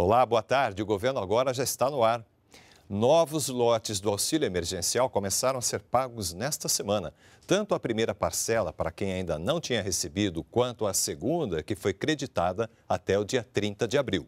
Olá, boa tarde. O governo agora já está no ar. Novos lotes do auxílio emergencial começaram a ser pagos nesta semana. Tanto a primeira parcela, para quem ainda não tinha recebido, quanto a segunda, que foi creditada até o dia 30 de abril.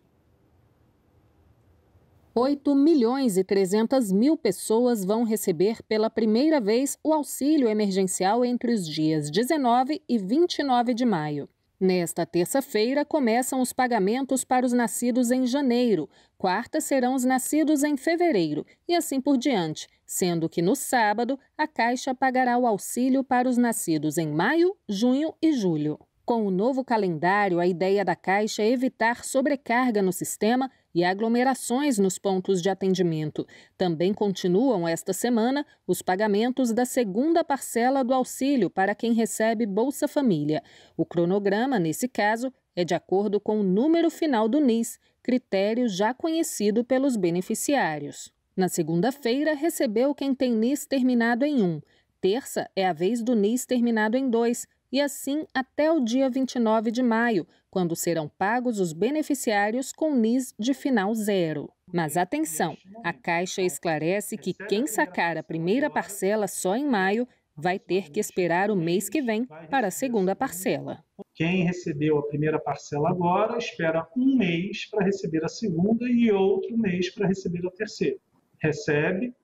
8 milhões e 300 mil pessoas vão receber pela primeira vez o auxílio emergencial entre os dias 19 e 29 de maio. Nesta terça-feira começam os pagamentos para os nascidos em janeiro, quarta serão os nascidos em fevereiro e assim por diante, sendo que no sábado a Caixa pagará o auxílio para os nascidos em maio, junho e julho. Com o novo calendário, a ideia da Caixa é evitar sobrecarga no sistema e aglomerações nos pontos de atendimento. Também continuam esta semana os pagamentos da segunda parcela do auxílio para quem recebe Bolsa Família. O cronograma, nesse caso, é de acordo com o número final do NIS, critério já conhecido pelos beneficiários. Na segunda-feira, recebeu quem tem NIS terminado em 1. Terça é a vez do NIS terminado em 2 e assim até o dia 29 de maio, quando serão pagos os beneficiários com NIS de final zero. Mas atenção, a Caixa esclarece que quem sacar a primeira parcela só em maio vai ter que esperar o mês que vem para a segunda parcela. Quem recebeu a primeira parcela agora espera um mês para receber a segunda e outro mês para receber a terceira. Recebe,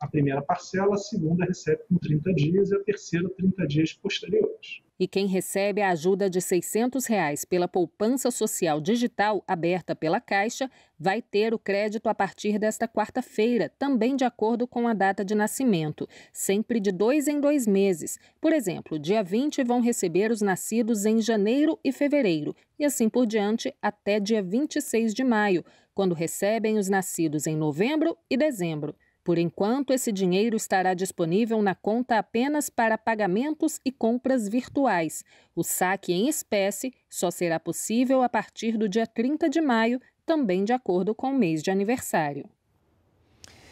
a primeira parcela, a segunda recebe com 30 dias e a terceira 30 dias posteriores. E quem recebe a ajuda de R$ 600 reais pela poupança social digital aberta pela Caixa vai ter o crédito a partir desta quarta-feira, também de acordo com a data de nascimento, sempre de dois em dois meses. Por exemplo, dia 20 vão receber os nascidos em janeiro e fevereiro, e assim por diante até dia 26 de maio, quando recebem os nascidos em novembro e dezembro. Por enquanto, esse dinheiro estará disponível na conta apenas para pagamentos e compras virtuais. O saque em espécie só será possível a partir do dia 30 de maio, também de acordo com o mês de aniversário.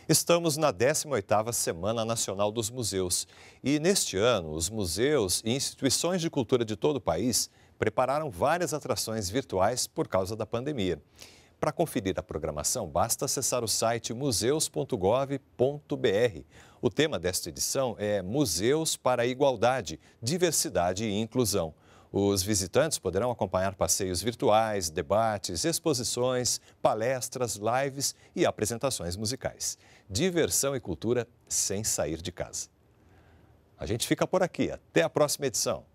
Estamos na 18ª Semana Nacional dos Museus e neste ano os museus e instituições de cultura de todo o país prepararam várias atrações virtuais por causa da pandemia. Para conferir a programação, basta acessar o site museus.gov.br. O tema desta edição é Museus para a Igualdade, Diversidade e Inclusão. Os visitantes poderão acompanhar passeios virtuais, debates, exposições, palestras, lives e apresentações musicais. Diversão e cultura sem sair de casa. A gente fica por aqui. Até a próxima edição.